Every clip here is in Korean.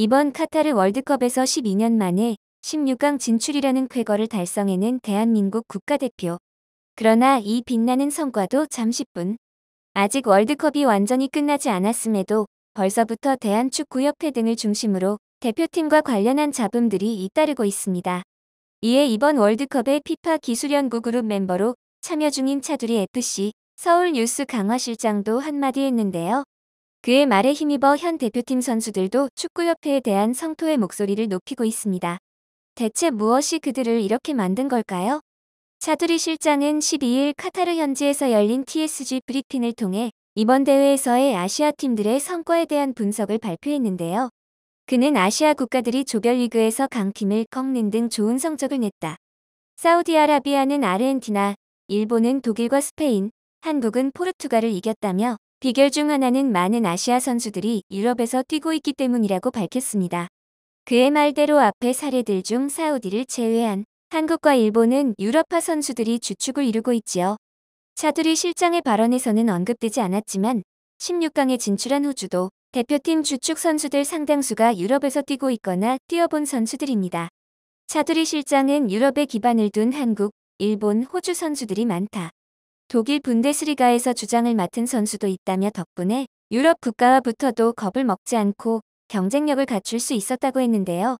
이번 카타르 월드컵에서 12년 만에 16강 진출이라는 쾌거를 달성해낸 대한민국 국가대표. 그러나 이 빛나는 성과도 잠시뿐. 아직 월드컵이 완전히 끝나지 않았음에도 벌써부터 대한축구협회 등을 중심으로 대표팀과 관련한 잡음들이 잇따르고 있습니다. 이에 이번 월드컵의 피파 기술연구 그룹 멤버로 참여 중인 차두리 FC 서울 뉴스 강화실장도 한마디 했는데요. 그의 말에 힘입어 현 대표팀 선수들도 축구협회에 대한 성토의 목소리를 높이고 있습니다. 대체 무엇이 그들을 이렇게 만든 걸까요? 차두리 실장은 12일 카타르 현지에서 열린 TSG 브리핑을 통해 이번 대회에서의 아시아 팀들의 성과에 대한 분석을 발표했는데요. 그는 아시아 국가들이 조별리그에서 강팀을 꺾는 등 좋은 성적을 냈다. 사우디아라비아는 아르헨티나, 일본은 독일과 스페인, 한국은 포르투갈을 이겼다며 비결 중 하나는 많은 아시아 선수들이 유럽에서 뛰고 있기 때문이라고 밝혔습니다. 그의 말대로 앞의 사례들 중 사우디를 제외한 한국과 일본은 유럽파 선수들이 주축을 이루고 있지요. 차두리 실장의 발언에서는 언급되지 않았지만 16강에 진출한 호주도 대표팀 주축 선수들 상당수가 유럽에서 뛰고 있거나 뛰어본 선수들입니다. 차두리 실장은 유럽에 기반을 둔 한국, 일본, 호주 선수들이 많다. 독일 분데스리가에서 주장을 맡은 선수도 있다며 덕분에 유럽 국가와 붙어도 겁을 먹지 않고 경쟁력을 갖출 수 있었다고 했는데요.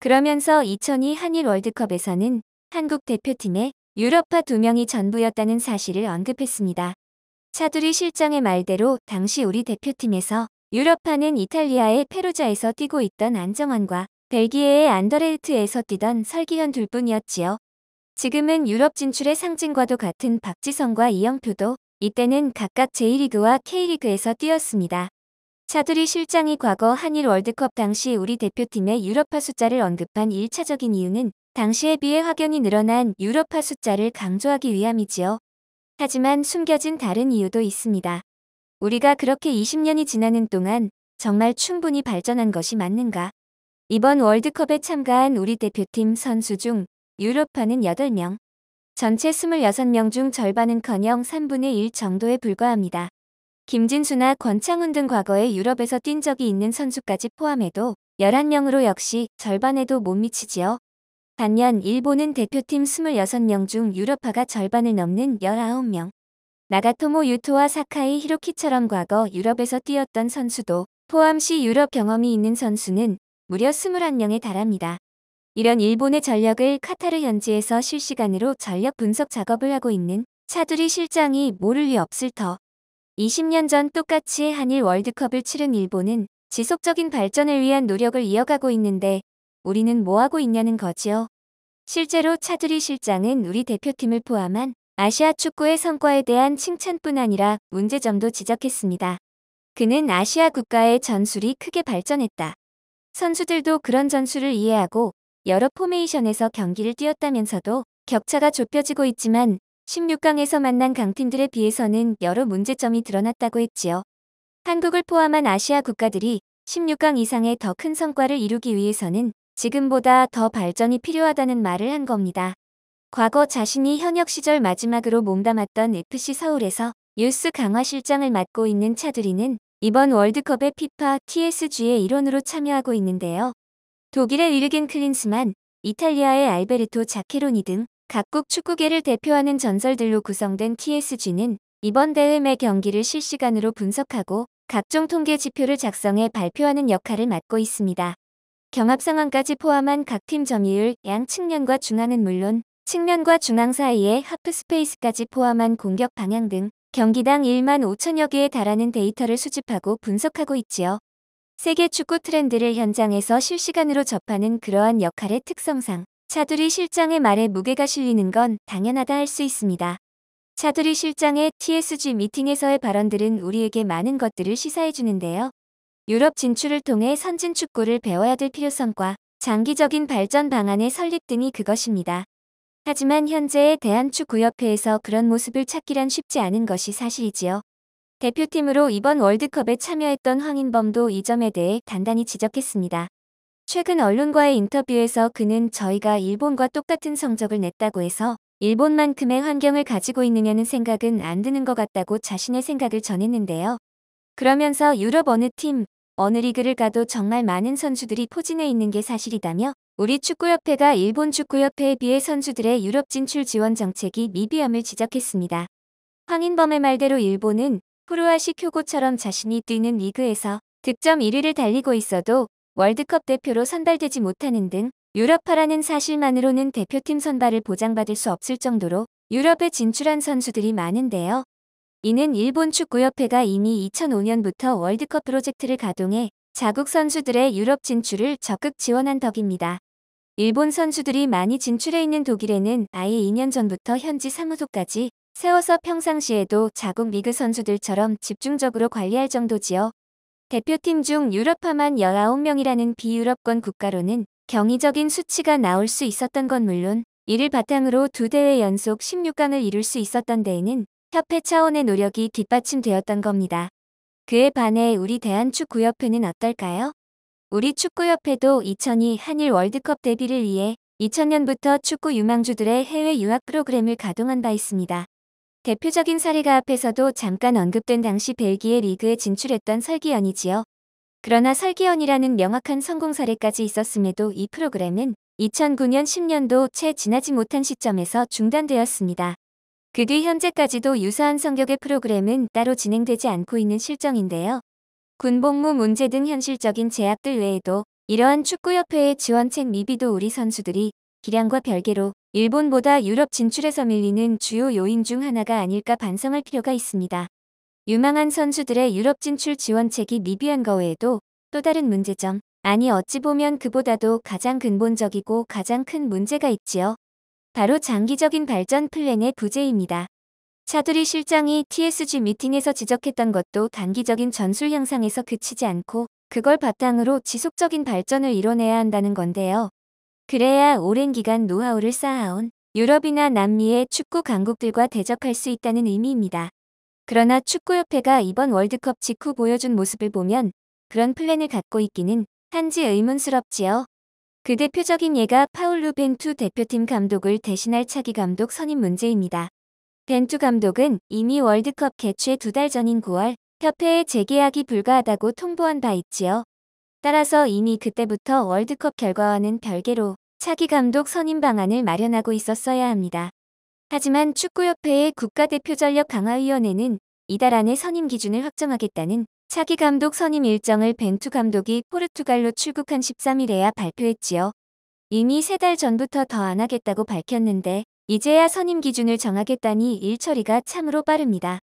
그러면서 2002 한일 월드컵에서는 한국 대표팀에 유럽파 두명이 전부였다는 사실을 언급했습니다. 차두리 실장의 말대로 당시 우리 대표팀에서 유럽파는 이탈리아의 페루자에서 뛰고 있던 안정환과 벨기에의 안더레흐트에서 뛰던 설기현 둘뿐이었지요. 지금은 유럽 진출의 상징과도 같은 박지성과 이영표도 이때는 각각 J리그와 K리그에서 뛰었습니다. 차두리 실장이 과거 한일 월드컵 당시 우리 대표팀의 유럽파 숫자를 언급한 1차적인 이유는 당시에 비해 확연히 늘어난 유럽파 숫자를 강조하기 위함이지요. 하지만 숨겨진 다른 이유도 있습니다. 우리가 그렇게 20년이 지나는 동안 정말 충분히 발전한 것이 맞는가? 이번 월드컵에 참가한 우리 대표팀 선수 중 유로파는 8명. 전체 26명 중 절반은커녕 3분의 1 정도에 불과합니다. 김진수나 권창훈 등 과거에 유럽에서 뛴 적이 있는 선수까지 포함해도 11명으로 역시 절반에도 못 미치지요. 반년 일본은 대표팀 26명 중 유럽파가 절반을 넘는 19명. 나가토모 유토와 사카이 히로키처럼 과거 유럽에서 뛰었던 선수도 포함시 유럽 경험이 있는 선수는 무려 21명에 달합니다. 이런 일본의 전력을 카타르 현지에서 실시간으로 전력 분석 작업을 하고 있는 차두리 실장이 모를 리 없을 터. 20년 전 똑같이 한일 월드컵을 치른 일본은 지속적인 발전을 위한 노력을 이어가고 있는데 우리는 뭐하고 있냐는 거지요. 실제로 차두리 실장은 우리 대표팀을 포함한 아시아 축구의 성과에 대한 칭찬뿐 아니라 문제점도 지적했습니다. 그는 아시아 국가의 전술이 크게 발전했다. 선수들도 그런 전술을 이해하고 여러 포메이션에서 경기를 뛰었다면서도 격차가 좁혀지고 있지만 16강에서 만난 강팀들에 비해서는 여러 문제점이 드러났다고 했지요. 한국을 포함한 아시아 국가들이 16강 이상의 더 큰 성과를 이루기 위해서는 지금보다 더 발전이 필요하다는 말을 한 겁니다. 과거 자신이 현역 시절 마지막으로 몸담았던 FC 서울에서 유스 강화 실장을 맡고 있는 차두리는 이번 월드컵의 피파 TSG의 일원으로 참여하고 있는데요. 독일의 이르겐 클린스만, 이탈리아의 알베르토 자케로니 등 각국 축구계를 대표하는 전설들로 구성된 TSG는 이번 대회 매 경기를 실시간으로 분석하고 각종 통계 지표를 작성해 발표하는 역할을 맡고 있습니다. 경합 상황까지 포함한 각 팀 점유율, 양 측면과 중앙은 물론 측면과 중앙 사이의 하프 스페이스까지 포함한 공격 방향 등 경기당 1만 5천여 개에 달하는 데이터를 수집하고 분석하고 있지요. 세계 축구 트렌드를 현장에서 실시간으로 접하는 그러한 역할의 특성상 차두리 실장의 말에 무게가 실리는 건 당연하다 할 수 있습니다. 차두리 실장의 TSG 미팅에서의 발언들은 우리에게 많은 것들을 시사해 주는데요. 유럽 진출을 통해 선진 축구를 배워야 될 필요성과 장기적인 발전 방안의 설립 등이 그것입니다. 하지만 현재의 대한축구협회에서 그런 모습을 찾기란 쉽지 않은 것이 사실이지요. 대표팀으로 이번 월드컵에 참여했던 황인범도 이 점에 대해 단단히 지적했습니다. 최근 언론과의 인터뷰에서 그는 저희가 일본과 똑같은 성적을 냈다고 해서 일본만큼의 환경을 가지고 있느냐는 생각은 안 드는 것 같다고 자신의 생각을 전했는데요. 그러면서 유럽 어느 팀, 어느 리그를 가도 정말 많은 선수들이 포진해 있는 게 사실이다며 우리 축구협회가 일본 축구협회에 비해 선수들의 유럽 진출 지원 정책이 미비함을 지적했습니다. 황인범의 말대로 일본은 후루아시 쿄고처럼 자신이 뛰는 리그에서 득점 1위를 달리고 있어도 월드컵 대표로 선발되지 못하는 등 유럽파라는 사실만으로는 대표팀 선발을 보장받을 수 없을 정도로 유럽에 진출한 선수들이 많은데요. 이는 일본 축구협회가 이미 2005년부터 월드컵 프로젝트를 가동해 자국 선수들의 유럽 진출을 적극 지원한 덕입니다. 일본 선수들이 많이 진출해 있는 독일에는 아예 2년 전부터 현지 사무소까지 세워서 평상시에도 자국 리그 선수들처럼 집중적으로 관리할 정도지요. 대표팀 중 유럽파만 19명이라는 비유럽권 국가로는 경이적인 수치가 나올 수 있었던 건 물론 이를 바탕으로 두 대회 연속 16강을 이룰 수 있었던 데에는 협회 차원의 노력이 뒷받침되었던 겁니다. 그에 반해 우리 대한축구협회는 어떨까요? 우리 축구협회도 2002 한일 월드컵 대비를 위해 2000년부터 축구 유망주들의 해외 유학 프로그램을 가동한 바 있습니다. 대표적인 사례가 앞에서도 잠깐 언급된 당시 벨기에 리그에 진출했던 설기현이지요. 그러나 설기현이라는 명확한 성공 사례까지 있었음에도 이 프로그램은 2009년 10년도 채 지나지 못한 시점에서 중단되었습니다. 그 뒤 현재까지도 유사한 성격의 프로그램은 따로 진행되지 않고 있는 실정인데요. 군복무 문제 등 현실적인 제약들 외에도 이러한 축구협회의 지원책 미비도 우리 선수들이 기량과 별개로 일본보다 유럽 진출에서 밀리는 주요 요인 중 하나가 아닐까 반성할 필요가 있습니다. 유망한 선수들의 유럽 진출 지원책이 미비한 거외에도 또 다른 문제점, 아니 어찌 보면 그보다도 가장 근본적이고 가장 큰 문제가 있지요. 바로 장기적인 발전 플랜의 부재입니다. 차두리 실장이 TSG 미팅에서 지적했던 것도 단기적인 전술 향상에서 그치지 않고 그걸 바탕으로 지속적인 발전을 이뤄내야 한다는 건데요. 그래야 오랜 기간 노하우를 쌓아온 유럽이나 남미의 축구 강국들과 대적할 수 있다는 의미입니다. 그러나 축구협회가 이번 월드컵 직후 보여준 모습을 보면 그런 플랜을 갖고 있기는 한지 의문스럽지요. 그 대표적인 예가 파울루 벤투 대표팀 감독을 대신할 차기 감독 선임 문제입니다. 벤투 감독은 이미 월드컵 개최 두 달 전인 9월 협회에 재계약이 불가하다고 통보한 바 있지요. 따라서 이미 그때부터 월드컵 결과와는 별개로 차기 감독 선임 방안을 마련하고 있었어야 합니다. 하지만 축구협회의 국가대표 전력 강화위원회는 이달 안에 선임 기준을 확정하겠다는 차기 감독 선임 일정을 벤투 감독이 포르투갈로 출국한 13일에야 발표했지요. 이미 세 달 전부터 더안 하겠다고 밝혔는데 이제야 선임 기준을 정하겠다니 일 처리가 참으로 빠릅니다.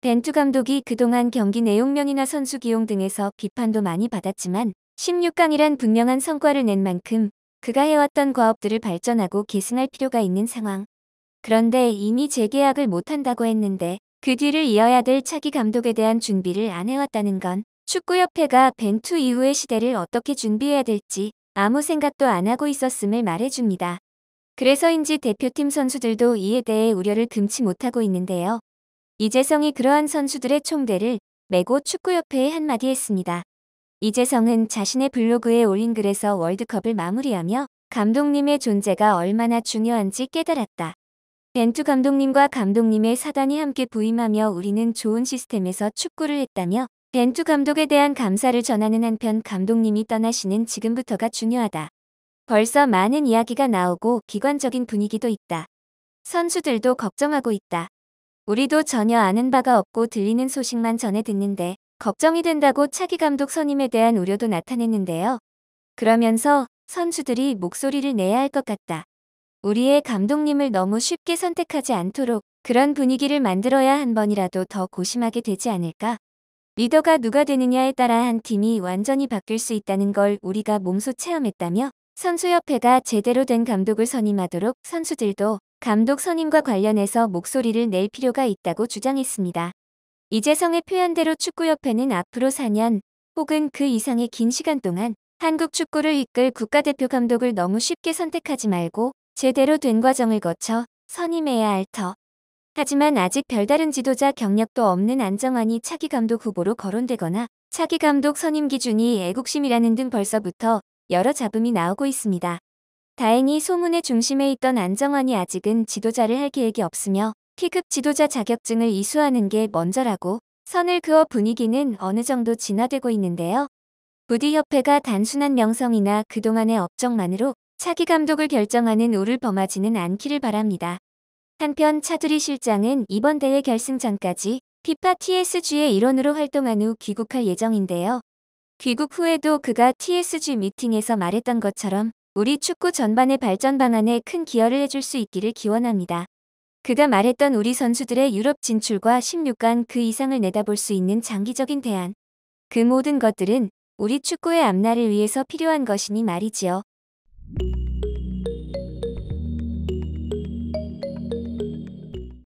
벤투 감독이 그동안 경기 내용면이나 선수 기용 등에서 비판도 많이 받았지만 16강이란 분명한 성과를 낸 만큼 그가 해왔던 과업들을 발전하고 계승할 필요가 있는 상황. 그런데 이미 재계약을 못한다고 했는데 그 뒤를 이어야 될 차기 감독에 대한 준비를 안 해왔다는 건 축구협회가 벤투 이후의 시대를 어떻게 준비해야 될지 아무 생각도 안 하고 있었음을 말해줍니다. 그래서인지 대표팀 선수들도 이에 대해 우려를 금치 못하고 있는데요. 이재성이 그러한 선수들의 총대를 메고 축구협회에 한마디 했습니다. 이재성은 자신의 블로그에 올린 글에서 월드컵을 마무리하며 감독님의 존재가 얼마나 중요한지 깨달았다. 벤투 감독님과 감독님의 사단이 함께 부임하며 우리는 좋은 시스템에서 축구를 했다며 벤투 감독에 대한 감사를 전하는 한편 감독님이 떠나시는 지금부터가 중요하다. 벌써 많은 이야기가 나오고 기관적인 분위기도 있다. 선수들도 걱정하고 있다. 우리도 전혀 아는 바가 없고 들리는 소식만 전해 듣는데 걱정이 된다고 차기 감독 선임에 대한 우려도 나타냈는데요. 그러면서 선수들이 목소리를 내야 할 것 같다. 우리의 감독님을 너무 쉽게 선택하지 않도록 그런 분위기를 만들어야 한 번이라도 더 고심하게 되지 않을까. 리더가 누가 되느냐에 따라 한 팀이 완전히 바뀔 수 있다는 걸 우리가 몸소 체험했다며 선수협회가 제대로 된 감독을 선임하도록 선수들도 감독 선임과 관련해서 목소리를 낼 필요가 있다고 주장했습니다. 이재성의 표현대로 축구협회는 앞으로 4년 혹은 그 이상의 긴 시간 동안 한국 축구를 이끌 국가대표 감독을 너무 쉽게 선택하지 말고 제대로 된 과정을 거쳐 선임해야 할 터. 하지만 아직 별다른 지도자 경력도 없는 안정환이 차기 감독 후보로 거론되거나 차기 감독 선임 기준이 애국심이라는 등 벌써부터 여러 잡음이 나오고 있습니다. 다행히 소문의 중심에 있던 안정환이 아직은 지도자를 할 계획이 없으며 T급 지도자 자격증을 이수하는 게 먼저라고 선을 그어 분위기는 어느 정도 진화되고 있는데요. 부디협회가 단순한 명성이나 그동안의 업적만으로 차기 감독을 결정하는 우를 범하지는 않기를 바랍니다. 한편 차두리 실장은 이번 대회 결승전까지 피파 TSG의 일원으로 활동한 후 귀국할 예정인데요. 귀국 후에도 그가 TSG 미팅에서 말했던 것처럼 우리 축구 전반의 발전 방안에 큰 기여를 해줄 수 있기를 기원합니다. 그가 말했던 우리 선수들의 유럽 진출과 16강 그 이상을 내다볼 수 있는 장기적인 대안. 그 모든 것들은 우리 축구의 앞날을 위해서 필요한 것이니 말이지요.